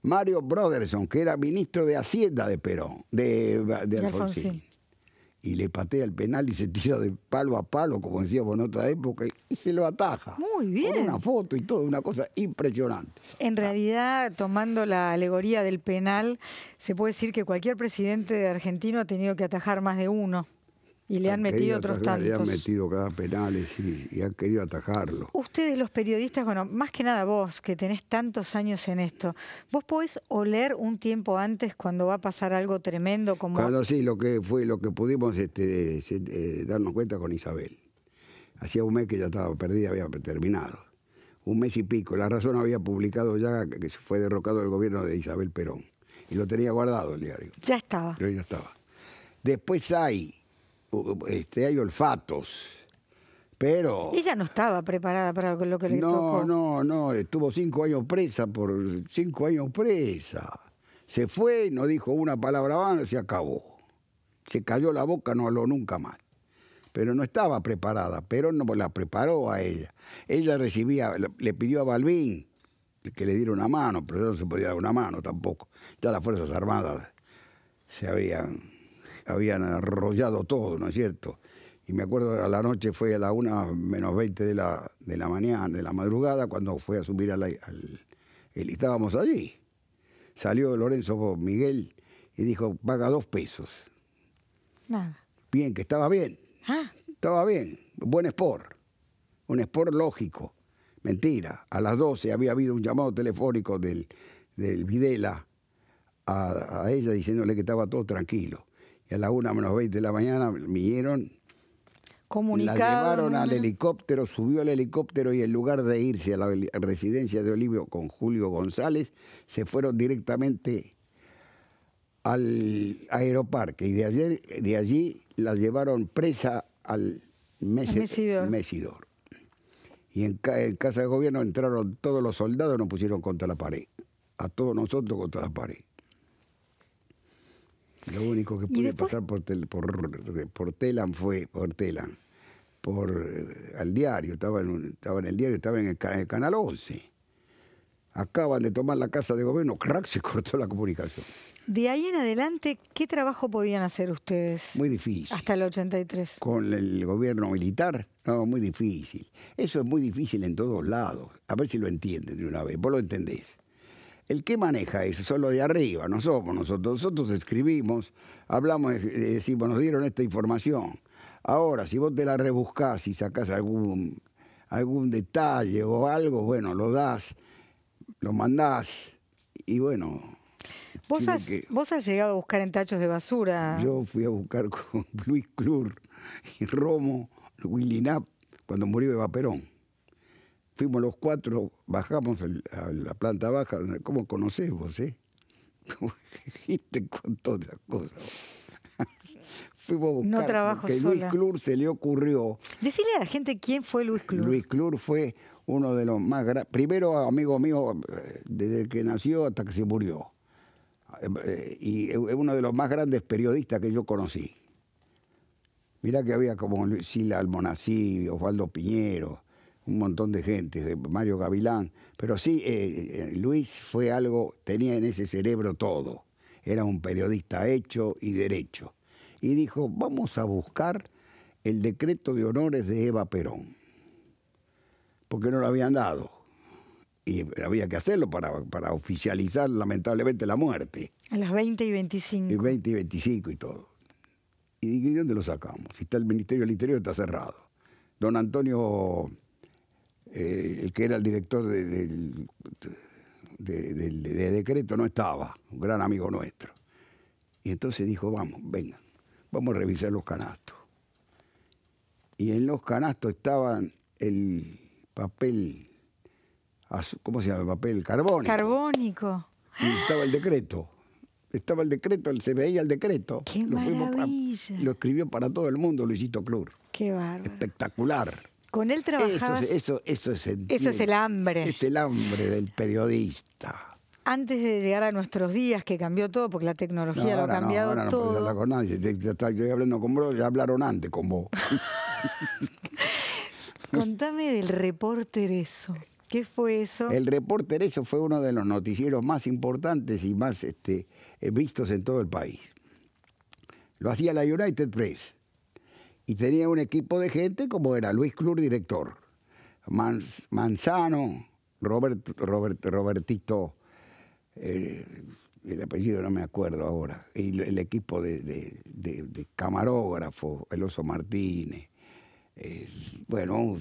Mario Broderson, que era ministro de Hacienda de Perón, de, Alfonsín y le patea el penal y se tira de palo a palo, como decíamos en otra época, y se lo ataja. Muy bien. Con una foto y todo, una cosa impresionante. En realidad, tomando la alegoría del penal, se puede decir que cualquier presidente argentino ha tenido que atajar más de uno. Y le han metido otros tantos. Le han metido cada penales y, han querido atajarlo. Ustedes, los periodistas, bueno, más que nada vos, que tenés tantos años en esto, ¿vos podés oler un tiempo antes cuando va a pasar algo tremendo como. Claro, sí, lo que fue, lo que pudimos este, eh, darnos cuenta con Isabel. Hacía un mes que ya estaba perdida, había terminado. Un mes y pico. La razón había publicado ya que se fue derrocado el gobierno de Isabel Perón. Y lo tenía guardado el diario. Ya estaba. ya estaba. Después hay este, hay olfatos. Pero. Ella no estaba preparada para lo que le no, tocó. No, no, no. Estuvo cinco años presa por cinco años presa. Se fue, no dijo una palabra más, se acabó. Se cayó la boca, no habló nunca más. Pero no estaba preparada. pero no la preparó a ella. Ella recibía, le pidió a Balbín que le diera una mano, pero no se podía dar una mano tampoco. Ya las Fuerzas Armadas se habían habían arrollado todo, ¿no es cierto? Y me acuerdo, a la noche fue a la 1 menos 20 de la, de la mañana, de la madrugada, cuando fue a subir al... Y estábamos allí. Salió Lorenzo Miguel y dijo, paga dos pesos. Nada. Bien, que estaba bien. Ah. Estaba bien. Buen sport. Un sport lógico. Mentira. A las 12 había habido un llamado telefónico del, del Videla a ella diciéndole que estaba todo tranquilo a las una menos 20 de la mañana vinieron. La llevaron al helicóptero, subió al helicóptero y en lugar de irse a la residencia de Olivio con Julio González, se fueron directamente al aeroparque y de, allí la llevaron presa al Mesidor. Y en, en, casa de gobierno entraron todos los soldados, nos pusieron contra la pared, a todos nosotros contra la pared. Lo único que pude pasar por, por, por fue, por Telan, por, eh, al diario, estaba en, el diario, estaba en el, Canal 11 acaban de tomar la casa de gobierno, crack, se cortó la comunicación. De ahí en adelante, ¿qué trabajo podían hacer ustedes? Muy difícil. Hasta el 83. Con el gobierno militar, no, muy difícil. Eso es muy difícil en todos lados. A ver si lo entienden de una vez. Vos lo entendés. El que maneja eso son los de arriba, no somos nosotros. Nosotros escribimos, hablamos, eh, eh, decimos, nos dieron esta información. Ahora, si vos te la rebuscás y sacás algún, algún detalle o algo, bueno, lo das, lo mandás y bueno, ¿Vos has, ¿Vos has, llegado a buscar en tachos de basura? Yo fui a buscar con Luis Clur y Romo, Willy Nap, cuando murió Eva Perón. Fuimos los cuatro, bajamos a la planta baja. ¿Cómo conocés vos, eh? dijiste con todas las cosas? Fuimos a buscar, no Luis Clur se le ocurrió. Decirle a la gente quién fue Luis Clur. Luis Clur fue uno de los más grandes, primero amigo mío eh, desde que nació hasta que se murió. Eh, y es uno de los más grandes periodistas que yo conocí. Mirá que había como Sila Almonací, Osvaldo Piñero, un montón de gente, Mario Gavilán, pero sí, eh, eh, Luis fue algo, tenía en ese cerebro todo, era un periodista hecho y derecho, y dijo, vamos a buscar el decreto de honores de Eva Perón, porque no lo habían dado, y había que hacerlo para, para oficializar lamentablemente la muerte. A las 20 y 25. Y 20 y 25 y todo. Y ¿de dónde lo sacamos? Si está el Ministerio del Interior, está cerrado. Don Antonio eh, el que era el director de, del decreto no estaba, un gran amigo nuestro. Y entonces dijo, vamos, vengan, vamos a revisar los canastos. Y en los canastos estaban el papel, ¿cómo se llama? El papel carbónico. Carbónico. Y estaba el decreto. Estaba el decreto, se veía el decreto. lo, lo escribió para todo el mundo Luisito Clur. Qué bárbaro. Espectacular. Con él trabajabas... Eso, eso, es el hambre. Es el hambre del periodista. Antes de llegar a nuestros días, que cambió todo, porque la tecnología lo ha cambiado no, ahora todo. No, hablar con nadie. Yo hablando con vos, ya hablaron antes con vos. Contame del reporter eso. ¿Qué fue eso? El reporter eso fue uno de los noticieros más importantes y más este, eh, vistos en todo el país. Lo hacía la United Press y tenía un equipo de gente como era Luis Clur, director, Manzano, Robert, Robertito, eh, el apellido no me acuerdo ahora, y el, equipo de, camarógrafo, el Martínez. bueno,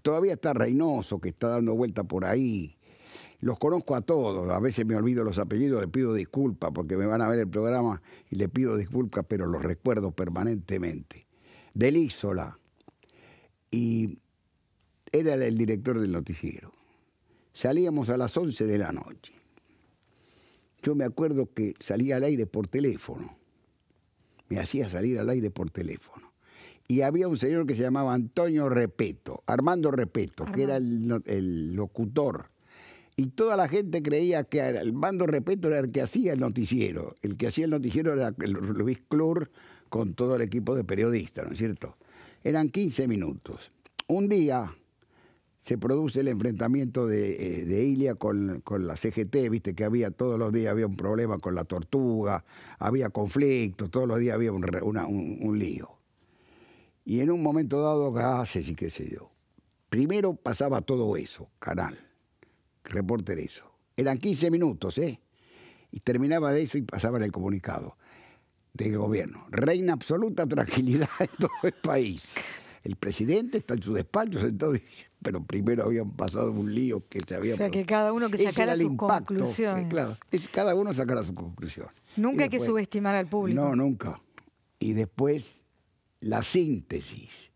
todavía está Reynoso, que está dando vuelta por ahí. Los conozco a todos, a veces me olvido los apellidos, les pido disculpas porque me van a ver el programa y le pido disculpas, pero los recuerdo permanentemente del Isola y era el director del noticiero. Salíamos a las 11 de la noche. Yo me acuerdo que salía al aire por teléfono. Me hacía salir al aire por teléfono. Y había un señor que se llamaba Antonio Repeto, Armando Repeto, que era el, locutor. Y toda la gente creía que Armando Repeto era el que hacía el noticiero. El que hacía el noticiero era Luis Clor con todo el equipo de periodistas, ¿no es cierto? Eran 15 minutos. Un día se produce el enfrentamiento de, eh, Ilia con, la CGT, viste que había todos los días había un problema con la tortuga, había conflictos, todos los días había un, lío. Y en un momento dado, gases y qué sé yo. Primero pasaba todo eso, canal, reporter eso. Eran 15 minutos, ¿eh? Y terminaba de eso y pasaba el comunicado de gobierno. Reina absoluta tranquilidad en todo el país. El presidente está en su despacho pero primero habían pasado un lío que se había... O sea, que cada uno que eh, sacara sus conclusiones. claro, cada uno sacara su conclusión. Nunca hay que subestimar al público. No, nunca. Y después la síntesis,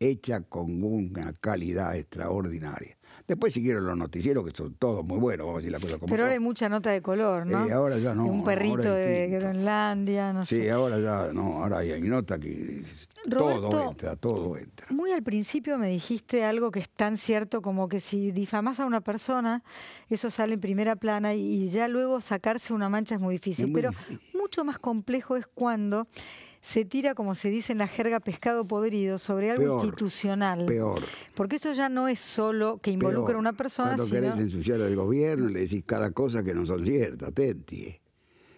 hecha con una calidad extraordinaria. Después siguieron los noticieros, que son todos muy buenos, vamos a decir la cosa Pero ahora hay mucha nota de color, ¿no? Sí, eh, ahora ya no. Un perrito de Groenlandia, no sé. Sí, ahora ya no, ahora hay, nota que todo entra, todo entra. Muy al principio me dijiste algo que es tan cierto como que si difamas a una persona, eso sale en primera plana y ya luego sacarse una mancha es muy difícil. Pero mucho más complejo es cuando se tira, como se dice en la jerga, pescado podrido sobre algo institucional. Peor. Porque esto ya no es solo que involucre a una persona. Cuando sino... querés ensuciar al gobierno, le decís cada cosa que no son ciertas, Tenti. Eh.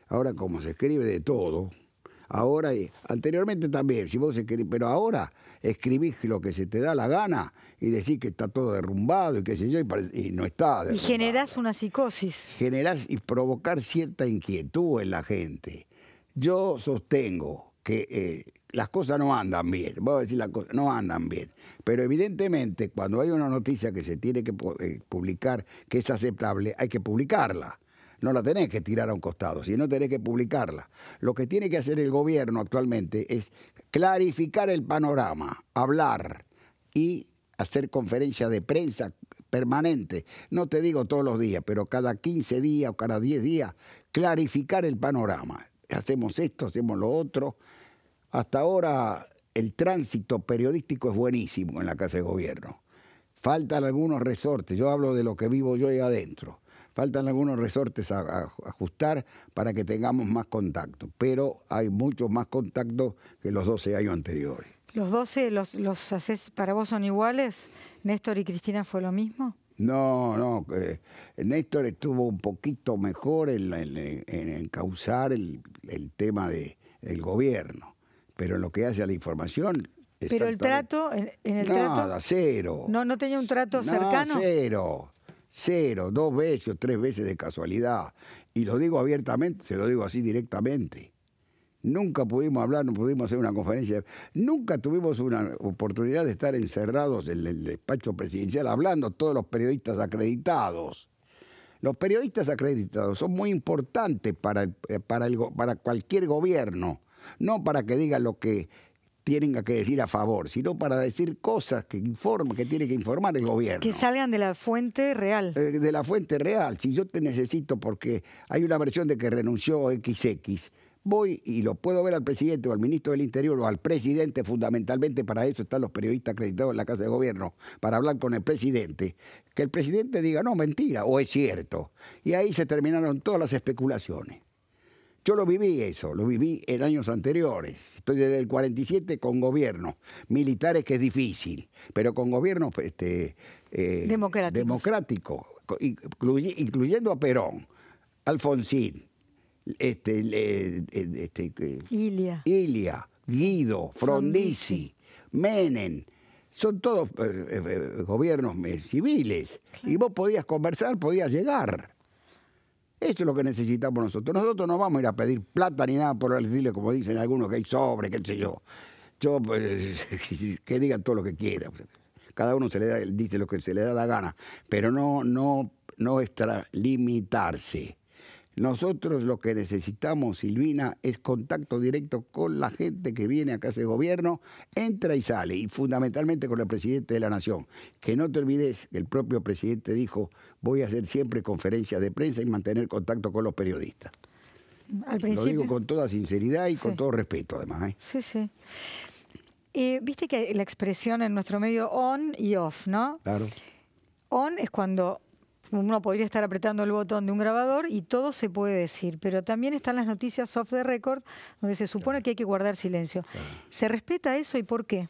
Ahora, como se escribe de todo, ahora y eh, anteriormente también, si vos pero ahora escribís lo que se te da la gana y decís que está todo derrumbado y qué sé yo, y, no está Y generás una psicosis. Generás y provocar cierta inquietud en la gente. Yo sostengo que eh, las cosas no andan bien, voy a decir las cosas, no andan bien. Pero evidentemente cuando hay una noticia que se tiene que eh, publicar, que es aceptable, hay que publicarla. No la tenés que tirar a un costado, sino tenés que publicarla. Lo que tiene que hacer el gobierno actualmente es clarificar el panorama, hablar y hacer conferencias de prensa permanente. No te digo todos los días, pero cada 15 días o cada 10 días, clarificar el panorama. Hacemos esto, hacemos lo otro hasta ahora el tránsito periodístico es buenísimo en la Casa de Gobierno. Faltan algunos resortes, yo hablo de lo que vivo yo ahí adentro. Faltan algunos resortes a, ajustar para que tengamos más contacto, pero hay mucho más contacto que los 12 años anteriores. ¿Los 12 los, los para vos son iguales? ¿Néstor y Cristina fue lo mismo? No, no. Eh, Néstor estuvo un poquito mejor en, causar el, tema de, del gobierno. Pero en lo que hace a la información... Pero el trato, en, nada, cero. No, no tenía un trato cercano. Cero, cero, dos veces o tres veces de casualidad. Y lo digo abiertamente, se lo digo así directamente. Nunca pudimos hablar, no pudimos hacer una conferencia. Nunca tuvimos una oportunidad de estar encerrados en el despacho presidencial hablando todos los periodistas acreditados. Los periodistas acreditados son muy importantes para, eh, para, el, para cualquier gobierno no para que diga lo que tienen que decir a favor, sino para decir cosas que que tiene que informar el gobierno. Que salgan de la fuente real. Eh, de la fuente real. Si yo te necesito porque hay una versión de que renunció XX, voy y lo puedo ver al presidente o al ministro del Interior o al presidente, fundamentalmente para eso están los periodistas acreditados en la Casa de Gobierno, para hablar con el presidente. Que el presidente diga, no, mentira, o es cierto. Y ahí se terminaron todas las especulaciones. Yo lo viví eso, lo viví en años anteriores. Estoy desde el 47 con gobiernos militares, que es difícil, pero con gobiernos pues, este, eh, incluyendo a Perón, Alfonsín, este, eh, este Ilia. Guido, Frondizi, Menem. Son todos eh, gobiernos civiles. Y vos podías conversar, podías llegar. Eso es lo que necesitamos nosotros. Nosotros no vamos a ir a pedir plata ni nada por decirle, como dicen algunos, que hay sobre, qué sé yo. Yo, pues, que digan todo lo que quiera. Cada uno se le da, dice lo que se le da la gana, pero no, no, no limitarse nosotros lo que necesitamos, Silvina, es contacto directo con la gente que viene acá casa ese gobierno, entra y sale, y fundamentalmente con el presidente de la Nación. Que no te olvides el propio presidente dijo, voy a hacer siempre conferencias de prensa y mantener contacto con los periodistas. Lo digo con toda sinceridad y con todo respeto, además. ¿eh? Sí, sí. Eh, viste que la expresión en nuestro medio on y off, ¿no? Claro. On es cuando uno podría estar apretando el botón de un grabador y todo se puede decir, pero también están las noticias off the record, donde se supone que hay que guardar silencio. ¿Se respeta eso y por qué?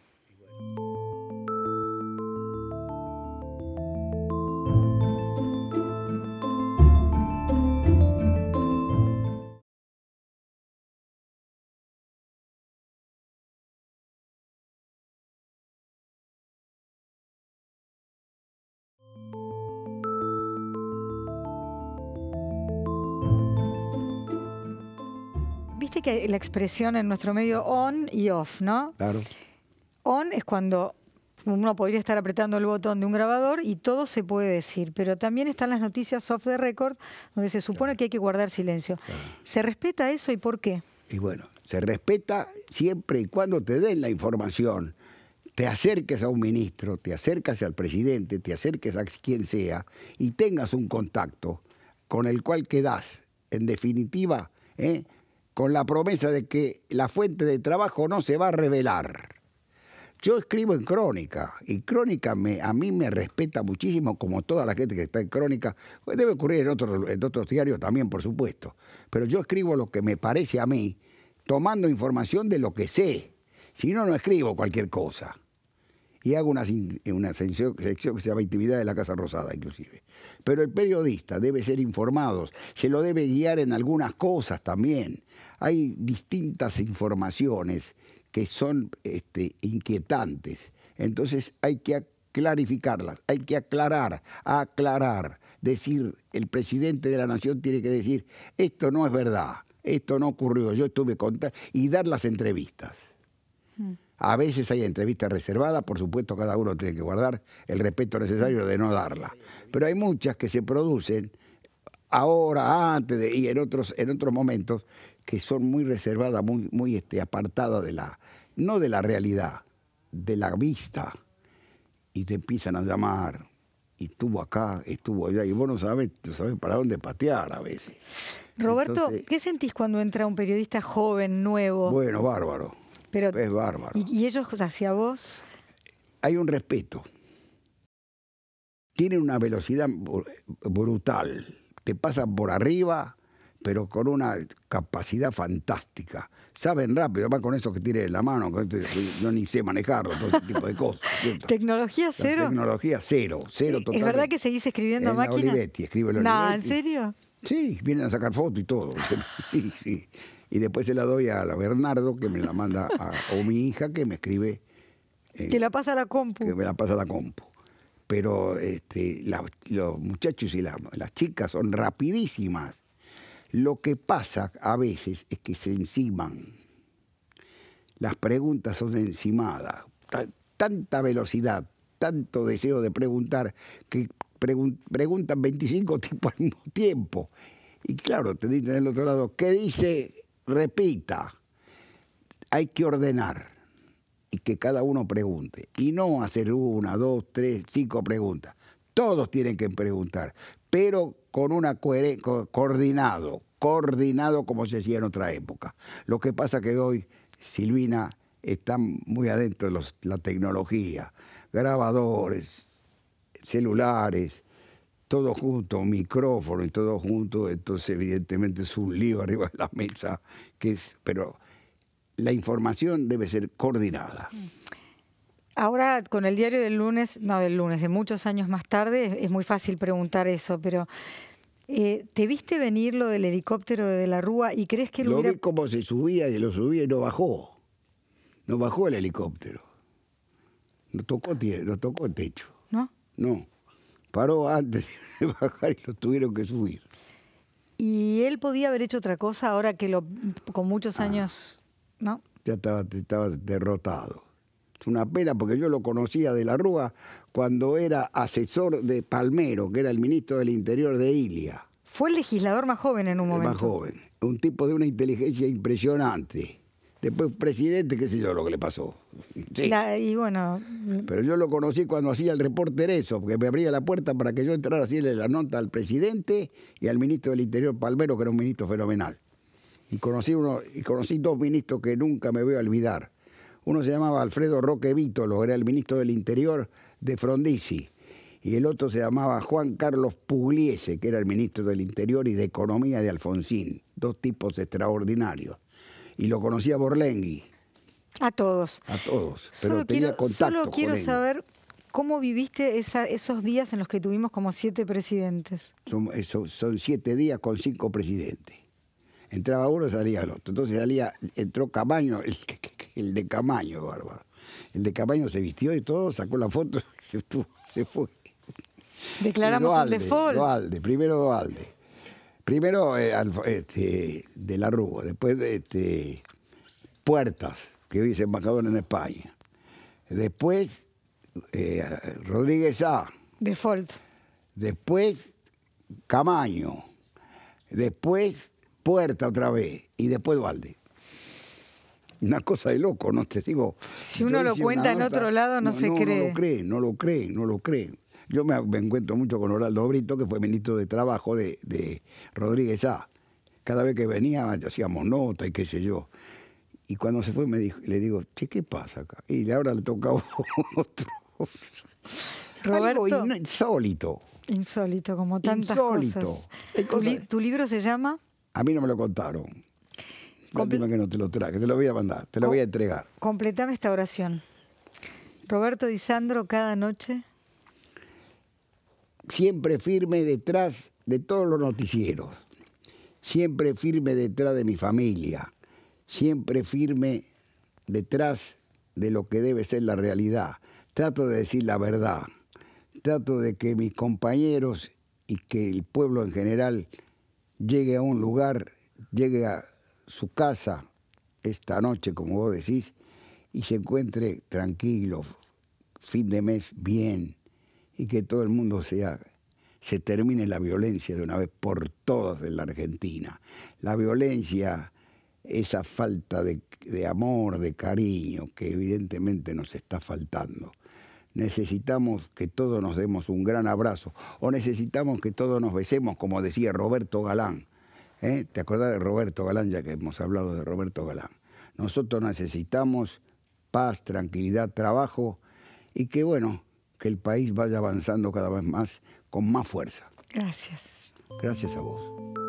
Eh, la expresión en nuestro medio on y off, ¿no? Claro. On es cuando uno podría estar apretando el botón de un grabador y todo se puede decir, pero también están las noticias off the record donde se supone que hay que guardar silencio. ¿Se respeta eso y por qué? Y bueno, se respeta siempre y cuando te den la información, te acerques a un ministro, te acerques al presidente, te acerques a quien sea y tengas un contacto con el cual quedas En definitiva, ¿eh? con la promesa de que la fuente de trabajo no se va a revelar. Yo escribo en Crónica y Crónica me, a mí me respeta muchísimo, como toda la gente que está en Crónica. Debe ocurrir en, en otros diarios también, por supuesto. Pero yo escribo lo que me parece a mí, tomando información de lo que sé. Si no, no escribo cualquier cosa. Y hago una, una sección que se llama Intimidad de la Casa Rosada, inclusive. Pero el periodista debe ser informado, se lo debe guiar en algunas cosas también. Hay distintas informaciones que son este, inquietantes. Entonces hay que clarificarlas, hay que aclarar, aclarar, decir, el presidente de la nación tiene que decir, esto no es verdad, esto no ocurrió, yo estuve contra, y dar las entrevistas. Mm. A veces hay entrevistas reservadas, por supuesto cada uno tiene que guardar el respeto necesario de no darla, pero hay muchas que se producen ahora, antes y en otros, en otros momentos, que son muy reservadas, muy, muy este, apartadas de la, no de la realidad, de la vista, y te empiezan a llamar, y estuvo acá, estuvo allá, y vos no sabes, para dónde patear a veces. Roberto, ¿qué sentís cuando entra un periodista joven, nuevo? Bueno, bárbaro. es bárbaro. ¿Y, ¿Y ellos hacia vos? Hay un respeto. Tienen una velocidad brutal. Te pasan por arriba, pero con una capacidad fantástica. Saben rápido, va con eso que tire la mano, no este, yo ni sé manejarlo, todo ese tipo de cosas. ¿Tecnología cero? tecnología cero, cero total. ¿Es verdad que seguís escribiendo máquinas? Olivetti, escribe No, ¿en serio? Sí, vienen a sacar fotos y todo. Sí, sí. Y después se la doy a la Bernardo, que me la manda, o mi hija, que me escribe. Eh, que la pasa a la compu. Que me la pasa a la compu pero este, los muchachos y las chicas son rapidísimas. Lo que pasa a veces es que se enciman. Las preguntas son encimadas. Tanta velocidad, tanto deseo de preguntar, que preguntan 25 tipos al mismo tiempo. Y claro, te dicen del otro lado, ¿qué dice? Repita. Hay que ordenar y que cada uno pregunte. Y no hacer una, dos, tres, cinco preguntas. Todos tienen que preguntar pero con una coordinado, coordinado como se decía en otra época. Lo que pasa que hoy Silvina está muy adentro de la tecnología, grabadores, celulares, todo junto, micrófono y todo junto, entonces evidentemente es un lío arriba de la mesa, pero la información debe ser coordinada. Mm. Ahora, con el diario del lunes, no del lunes, de muchos años más tarde, es, muy fácil preguntar eso, pero eh, ¿te viste venir lo del helicóptero de, la Rúa y crees que lo Lo vi cómo se subía y lo subía y no bajó. No bajó el helicóptero. No tocó, el techo. ¿No? No. Paró antes de bajar y lo tuvieron que subir. ¿Y él podía haber hecho otra cosa ahora que lo, con muchos ah. años, no? Ya estaba derrotado una pena porque yo lo conocía de la Rúa cuando era asesor de Palmero, que era el ministro del Interior de Ilia. Fue el legislador más joven en un momento. El más joven, un tipo de una inteligencia impresionante. Después presidente, qué sé yo lo que le pasó. y bueno. Pero yo lo conocí cuando hacía el reporter eso, que me abría la puerta para que yo entrara a hacerle la nota al presidente y al ministro del Interior Palmero, que era un ministro fenomenal. Y conocí uno, y conocí dos ministros que nunca me voy a olvidar. Uno se llamaba Alfredo Roque Vítolo, era el ministro del Interior de Frondizi. Y el otro se llamaba Juan Carlos Pugliese, que era el ministro del Interior y de Economía de Alfonsín. Dos tipos extraordinarios. Y lo conocía Borlengui. A todos. A todos. solo quiero, saber cómo viviste esos días en los que tuvimos como siete presidentes. son eh, siete días con cinco presidentes. Entraba uno, salía el otro. Entonces salía, entró Camaño, el, de Camaño, bárbaro. El de Camaño se vistió y todo, sacó la foto, y se fue. Declaramos el default. primero Doalde. Primero eh, este, de la Rúa, después este, Puertas, que hoy es embajador en España. Después eh, Rodríguez A. Default. Después Camaño. Después Puerta otra vez y después balde. Una cosa de loco, no te digo. Si uno lo cuenta en otro lado no, se cree. No lo cree, no lo cree, no lo cree. Yo me, encuentro mucho con Oraldo Brito, que fue ministro de Trabajo de, Rodríguez A. Cada vez que venía hacíamos nota y qué sé yo. Y cuando se fue me dijo, le digo, che, ¿qué pasa acá? Y ahora le toca otro. Roberto, insólito. Insólito, como tantas cosas. ¿Tu, ¿Tu libro se llama? A mí no me lo contaron. continua que no te lo traje, te lo voy a mandar, te lo voy a entregar. Completame esta oración. Roberto Di Sandro, cada noche. Siempre firme detrás de todos los noticieros. Siempre firme detrás de mi familia. Siempre firme detrás de lo que debe ser la realidad. Trato de decir la verdad. Trato de que mis compañeros y que el pueblo en general llegue a un lugar, llegue a su casa esta noche, como vos decís, y se encuentre tranquilo, fin de mes bien, y que todo el mundo sea, se termine la violencia de una vez por todas en la Argentina. La violencia, esa falta de, de amor, de cariño, que evidentemente nos está faltando necesitamos que todos nos demos un gran abrazo o necesitamos que todos nos besemos, como decía Roberto Galán. ¿eh? ¿Te acuerdas de Roberto Galán, ya que hemos hablado de Roberto Galán? Nosotros necesitamos paz, tranquilidad, trabajo y que, bueno, que el país vaya avanzando cada vez más con más fuerza. Gracias. Gracias a vos.